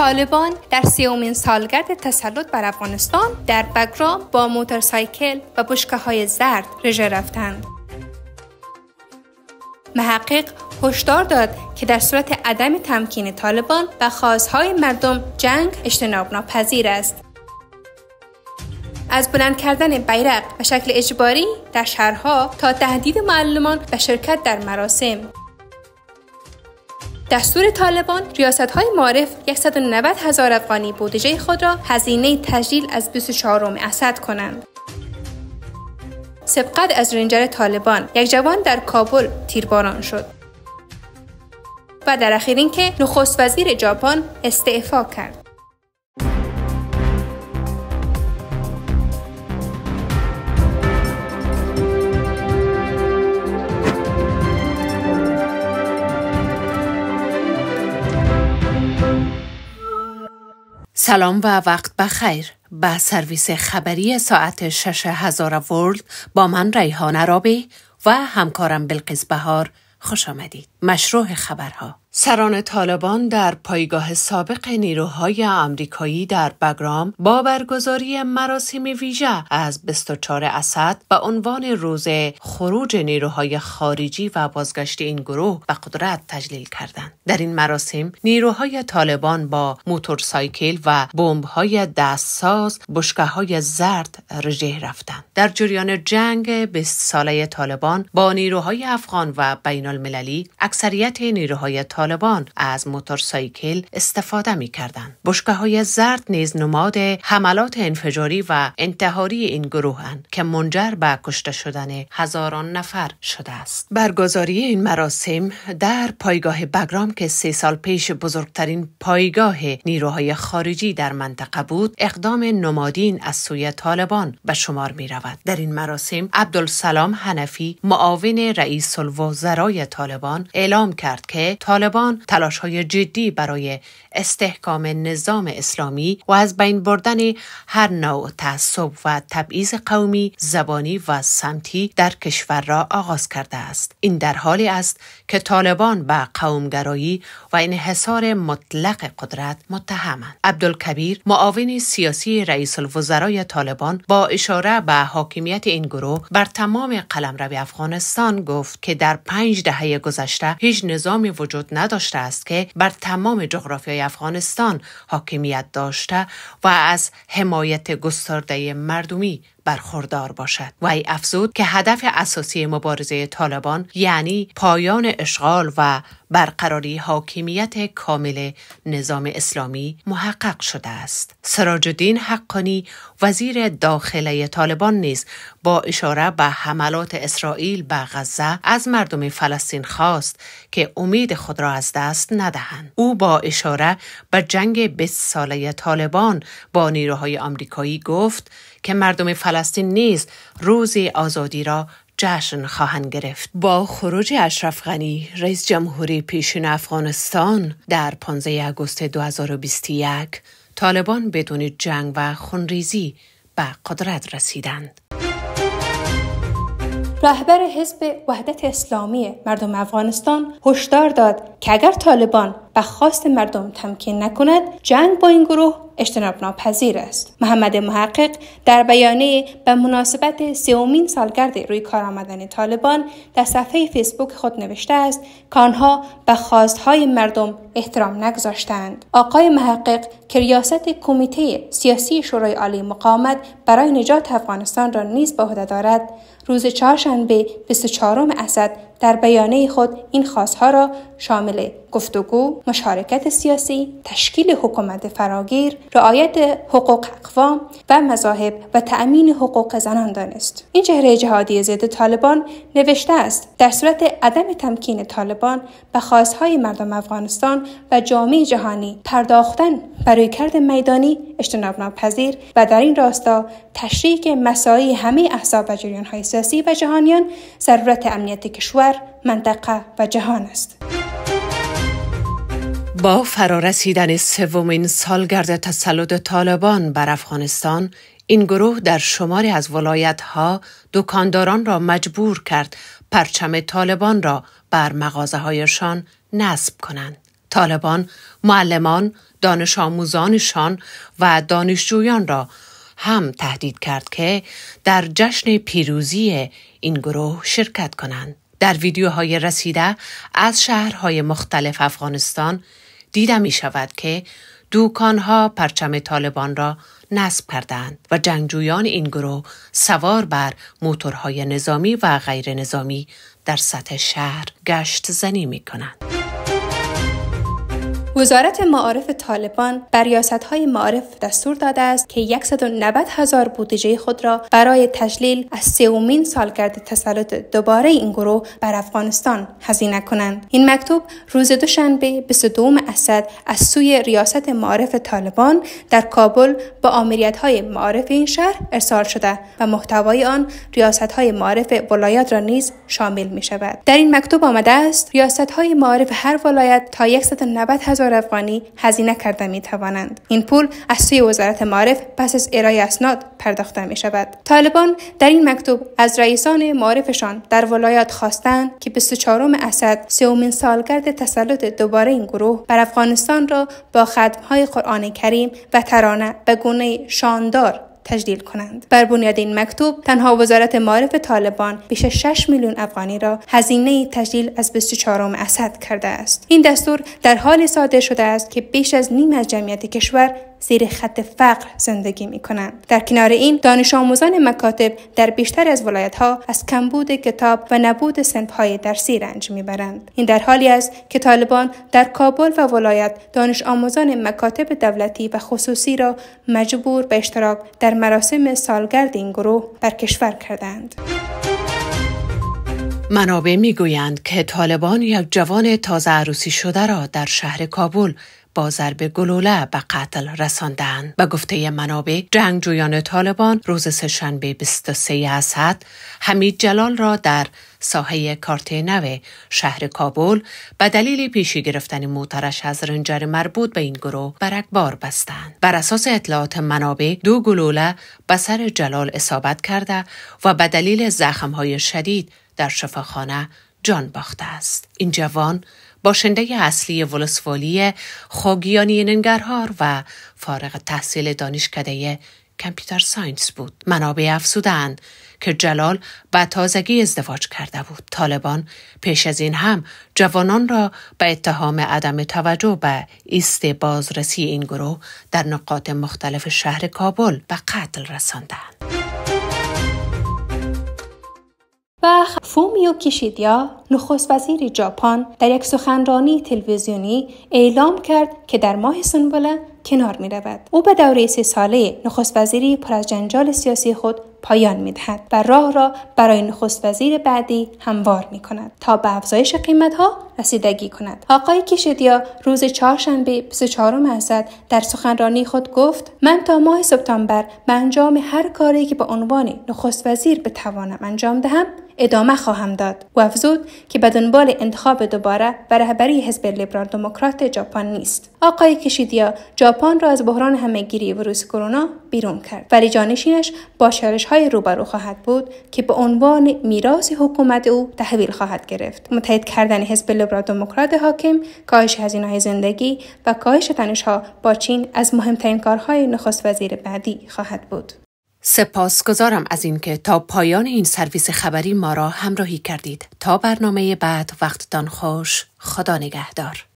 طالبان در سیومین سالگرد تسلط بر افغانستان در بگرام با موتورسایکل و بشکه های زرد رژه رفتند. محقق هشدار داد که در صورت عدم تمکین طالبان و خواستهای مردم جنگ اجتناب ناپذیر است. از بلند کردن بیرق به شکل اجباری در شهرها تا تهدید معلمان و شرکت در مراسم دستور طالبان های معرف 190 هزار افغانی بودجه خود را هزینه تجلیل از 24 اسد کنند. سبقت از رنجر طالبان یک جوان در کابل تیرباران شد و در اخیر اینکه نخست وزیر ژاپن استعفا کرد سلام و وقت بخیر. با سرویس خبری ساعت شش هزار ورلد با من ریحان رابی و همکارم بلقیس بهار خوش آمدید. مشروع خبرها سران طالبان در پایگاه سابق نیروهای آمریکایی در بگرام با برگزاری مراسم ویژه از 24 اسد و عنوان روز خروج نیروهای خارجی و بازگشت این گروه به قدرت تجلیل کردند در این مراسم نیروهای طالبان با موتورسایکل و بمب‌های دستساز بشکه های زرد رژه رفتند در جریان جنگ به ساله طالبان با نیروهای افغان و بین المللی اکثریت نیروهای طالبان از موتورسایکل استفاده می کردند. بشکه های زرد نیز نماد حملات انفجاری و انتحاری این گروه هن که منجر به کشته شدن هزاران نفر شده است. برگزاری این مراسم در پایگاه بگرام که سه سال پیش بزرگترین پایگاه نیروهای خارجی در منطقه بود اقدام نمادین از سوی طالبان به شمار می رود. در این مراسم عبدالسلام حنفی معاون رئیس الوزرای طالبان اعلام کرد که طالبان طالبان تلاش های جدی برای استحکام نظام اسلامی و از بین بردن هر نوع تعصب و تبعیض قومی، زبانی و سمتی در کشور را آغاز کرده است. این در حالی است که طالبان به قومگرایی و انحصار مطلق قدرت متهمند. عبدالکبیر معاون سیاسی رئیس الوزرای طالبان با اشاره به حاکمیت این گروه بر تمام قلمرو افغانستان گفت که در پنج دهه گذشته هیچ نظامی وجود نداشته است که بر تمام جغرافیای افغانستان حاکمیت داشته و از حمایت گسترده مردمی برخوردار باشد و ای افزود که هدف اساسی مبارزه طالبان یعنی پایان اشغال و برقراری حاکمیت کامل نظام اسلامی محقق شده است سراج الدین حقانی وزیر داخله طالبان نیز با اشاره به حملات اسرائیل به غزه از مردم فلسطین خواست که امید خود را از دست ندهند او با اشاره به جنگ 20 ساله طالبان با نیروهای آمریکایی گفت که مردم فلسطین نیز روزی آزادی را جشن خواهند گرفت با خروج اشرف غنی رئیس جمهوری پیشین افغانستان در 15 آگوست 2021 طالبان بدون جنگ و خونریزی به قدرت رسیدند رهبر حزب وحدت اسلامی مردم افغانستان هشدار داد که اگر طالبان به خواست مردم تمکین نکند جنگ با این گروه اجتناب ناپذیر است محمد محقق در بیانیه به مناسبت سومین سالگرد روی کار آمدن طالبان در صفحه فیسبوک خود نوشته است که آنها به خواستهای مردم احترام نگذاشتند آقای محقق که ریاست کمیته سیاسی شورای عالی مقاومت برای نجات افغانستان را نیز به عهده دارد روز چهارشنبه 24 اسد در بیانیه خود این خواستها را شامل گفتگو، مشارکت سیاسی، تشکیل حکومت فراگیر، رعایت حقوق اقوام و مذاهب و تأمین حقوق زنان دانست. این چهره جهادی ضد طالبان نوشته است در صورت عدم تمکین طالبان به خواستهای مردم افغانستان و جامعه جهانی پرداختن برای کرد میدانی اجتناب ناپذیر و در این راستا تشریک مساعی همه احزاب و جریانهای سیاسی و جهانیان ضرورت امنیت کشور منطقه و جهان است. با فرارسیدن سومین سالگرد تسلط طالبان بر افغانستان این گروه در شماری از ولایت ها دکانداران را مجبور کرد پرچم طالبان را بر مغازه هایشان نصب کنند. طالبان معلمان، دانش آموزانشان و دانشجویان را هم تهدید کرد که در جشن پیروزی این گروه شرکت کنند. در ویدیوهای رسیده از شهرهای مختلف افغانستان دیده می شود که دوکانها پرچم طالبان را نصب کردند و جنگجویان این گروه سوار بر موتورهای نظامی و غیر نظامی در سطح شهر گشت زنی می کنند. وزارت معارف طالبان بر ریاستهای معارف دستور داده است که 190 هزار بودجه خود را برای تجلیل از سومین سالگرد تسلط دوباره این گروه بر افغانستان هزینه کنند این مکتوب روز دوشنبه 22 اسد از سوی ریاست معارف طالبان در کابل با های معارف این شهر ارسال شده و محتوای آن ریاستهای معارف ولایات را نیز شامل می شود در این مکتوب آمده است ریاستهای معارف هر ولایت تا 190 هزار هزار افغانی هزینه کرده می توانند. این پول از سوی وزارت معارف پس از ارائه اسناد پرداخته می شود. طالبان در این مکتوب از رئیسان معارفشان در ولایات خواستند که 24 اسد سومین سالگرد تسلط دوباره این گروه بر افغانستان را با های قرآن کریم و ترانه به گونه شاندار تجدیل کنند بر بنیاد این مکتوب تنها وزارت معارف طالبان بیش از 6 میلیون افغانی را هزینه تجدیل از 24 اسد کرده است این دستور در حال صادر شده است که بیش از نیم از جمعیت کشور زیر خط فقر زندگی می کنند. در کنار این دانش آموزان مکاتب در بیشتر از ولایت ها از کمبود کتاب و نبود سنف های درسی رنج می برند. این در حالی است که طالبان در کابل و ولایت دانش آموزان مکاتب دولتی و خصوصی را مجبور به اشتراک در مراسم سالگرد این گروه بر کشور کردند. منابع میگویند که طالبان یک جوان تازه عروسی شده را در شهر کابل با ضرب گلوله به قتل رساندند به گفته منابع جنگجویان طالبان روز سهشنبه 23 اسد حمید جلال را در ساحه نو شهر کابل به دلیل پیشی گرفتن موترش از رنجر مربوط به این گروه برکبار بستند بر اساس اطلاعات منابع دو گلوله به سر جلال اصابت کرده و به دلیل های شدید در شفاخانه جان باخته است این جوان باشنده اصلی ولسوالی خوگیانی ننگرهار و فارغ تحصیل دانشکده کمپیوتر ساینس بود. منابع افزودند که جلال به تازگی ازدواج کرده بود. طالبان پیش از این هم جوانان را به اتهام عدم توجه به ایست بازرسی این گروه در نقاط مختلف شهر کابل به قتل رساندند. فومیو کیشیدیا نخست وزیر ژاپن در یک سخنرانی تلویزیونی اعلام کرد که در ماه سنبله کنار می رود. او به دوره سه ساله نخست وزیری پر از جنجال سیاسی خود پایان می دهد و راه را برای نخست وزیر بعدی هموار می کند تا به افزایش قیمت ها رسیدگی کند آقای کشیدیا روز چهارشنبه 24 اسد در سخنرانی خود گفت من تا ماه سپتامبر به انجام هر کاری که به عنوان نخست وزیر بتوانم انجام دهم ادامه خواهم داد و افزود که به دنبال انتخاب دوباره و رهبری حزب لیبرال دموکرات ژاپن نیست آقای کشیدیا ژاپن را از بحران همهگیری ویروس کرونا بیرون کرد ولی جانشینش با شرش های روبرو خواهد بود که به عنوان میراث حکومت او تحویل خواهد گرفت متحد کردن حزب لیبرال دموکرات حاکم کاهش هزینه های زندگی و کاهش تنشها با چین از مهمترین کارهای نخست وزیر بعدی خواهد بود سپاسگزارم از اینکه تا پایان این سرویس خبری ما را همراهی کردید تا برنامه بعد وقتتان خوش خدا نگهدار